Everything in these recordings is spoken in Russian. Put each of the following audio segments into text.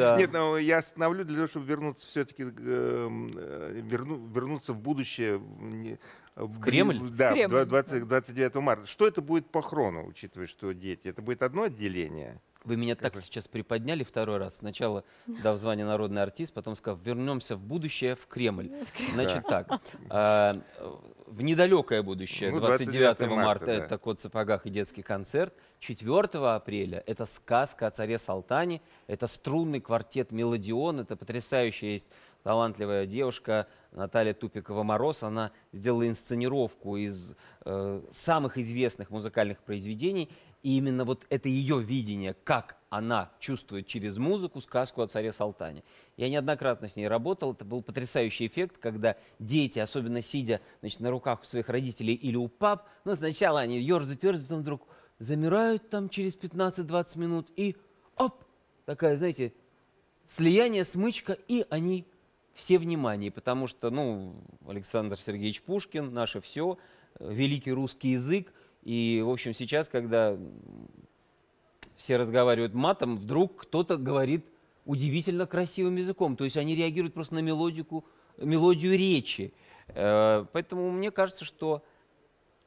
Да. Нет, но ну, я остановлю для того, чтобы вернуться все-таки, эм, э, верну, вернуться в будущее. В Кремль? Да, Кремль. 20, 29 марта. Что это будет по хрону, учитывая, что дети? Это будет одно отделение? Вы меня как так бы... сейчас приподняли второй раз. Сначала дав звание народный артист, потом сказал, вернемся в будущее, в Кремль. В Кремль. Значит да. так, а, в недалекое будущее, ну, 29, 29 марта, марта да. это «Кот в сапогах» и детский концерт. 4 апреля это сказка о царе Салтане, это струнный квартет «Мелодион», это потрясающая есть талантливая девушка Наталья Тупикова-Мороз. Она сделала инсценировку из э, самых известных музыкальных произведений. И именно вот это ее видение, как она чувствует через музыку сказку о царе Салтане. Я неоднократно с ней работал. Это был потрясающий эффект, когда дети, особенно сидя значит, на руках у своих родителей или у пап, ну, сначала они ерзают, ерзают, потом вдруг замирают там через 15-20 минут и оп, такая, знаете, слияние, смычка, и они все внимание, потому что, ну, Александр Сергеевич Пушкин, наше все, э, великий русский язык, и, в общем, сейчас, когда все разговаривают матом, вдруг кто-то говорит удивительно красивым языком. То есть они реагируют просто на мелодику, мелодию речи. Э, поэтому мне кажется, что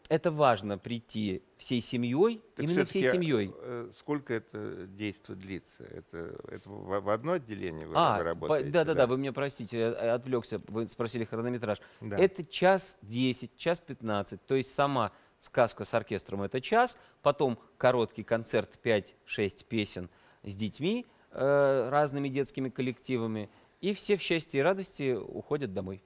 это важно прийти всей семьей, так именно всей э, семьей. Э, сколько это действие длится? Это, это в одно отделение вы, а, работаете? Да, да, да, да, вы меня простите, отвлекся, вы спросили хронометраж. Да. Это час 10, час 15, то есть сама сказка с оркестром – это час, потом короткий концерт 5-6 песен с детьми, э, разными детскими коллективами, и все в счастье и радости уходят домой.